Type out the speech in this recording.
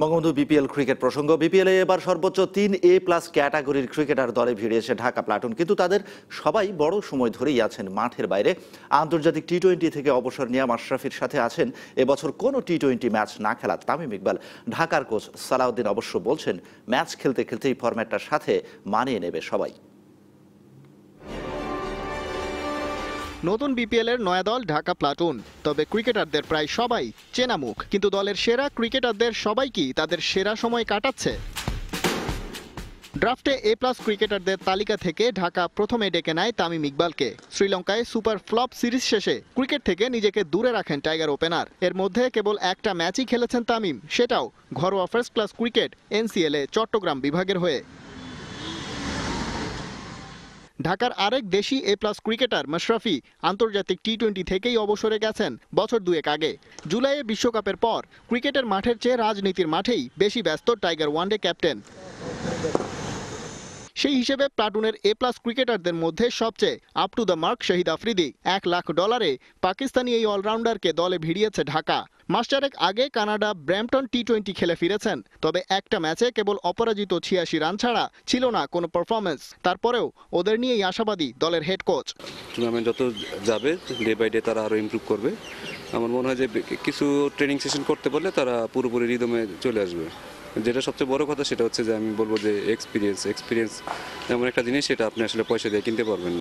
Bangabandhu BPL cricket প্রসঙ্গ BPL এ এবার সর্বোচ্চ তিন এ প্লাস ক্যাটাগরির ক্রিকেটার দলে ভিড়িয়েছে ঢাকা প্লাটুন কিন্তু তাদের সবাই বড় সময় ধরেই আছেন মাঠের বাইরে আন্তর্জাতিক টি টোয়েন্টি থেকে অবসর নিয়ে মাশরাফির সাথে আছেন এবছর কোনো টি টোয়েন্টি ম্যাচ না খেলা তামিম ইকবাল ঢাকার কোচ সালাউদ্দিন অবশ্য বলছেন ম্যাচ খেলতে খেলতেই ফরম্যাটটার সাথে মানিয়ে নেবে সবাই নতুন বিপিএল এর নয়া দল ঢাকা প্লাটুন তবে ক্রিকেটারদের প্রায় সবাই চেনা মুখ কিন্তু দলের সেরা ক্রিকেটারদের সবাই কি তাদের সেরা সময় কাটাচ্ছে ড্রাফটে এ প্লাস ক্রিকেটারদের তালিকা থেকে ঢাকা প্রথমে ডেকে নেয় তামিম ইকবালকে শ্রীলঙ্কায় সুপার ফ্লপ সিরিজ শেষে ক্রিকেট থেকে নিজেকে দূরে রাখেন টাইগার ওপেনার এর মধ্যে কেবল একটা ম্যাচই খেলেছেন তামিম সেটাও ঘরোয়া ফার্স্ট ক্লাস ক্রিকেট এনসিএল এ চট্টগ্রাম বিভাগের হয়ে ঢাকার আরেক দেশি এ প্লাস ক্রিকেটার মাশরাফি আন্তর্জাতিক টি টোয়েন্টি থেকেই অবসরে গেছেন বছর দুয়েক আগে জুলাইয়ে বিশ্বকাপের পর ক্রিকেটের মাঠের চেয়ে রাজনীতির মাঠেই বেশি ব্যস্ত টাইগার ওয়ানডে ক্যাপ্টেন সেই হিসেবে প্লাটুনের এ প্লাস ক্রিকেটারদের মধ্যে সবচেয়ে up to the mark Shahid Afridi এক লাখ ডলারে পাকিস্তানি এই অলরাউন্ডারকে দলে ভিড়িয়েছে ঢাকা মাস্টারেক আগে কানাডা ব্র্যাম্পটন টি টোয়েন্টি খেলে ফিরেছেন তবে একটা ম্যাচে কেবল অপরাজিত ছিয়াশি রান ছাড়া ছিল না কোনো পারফরমেন্স তারপরেও ওদের নিয়েই আশাবাদী দলের হেড কোচ টুর্নামেন্ট যত যাবে ডে বাই ডে তারা আরও ইমপ্রুভ করবে আমার মনে হয় যে কিছু ট্রেনিং সেশন করতে পারলে তারা পুরোপুরি রিদমে চলে আসবে যেটা সবচেয়ে বড় কথা সেটা হচ্ছে যে আমি বলবো যে এক্সপিরিয়েন্স এক্সপিরিয়েন্স এমন একটা জিনিস সেটা আপনি আসলে পয়সা দিয়ে কিনতে পারবেন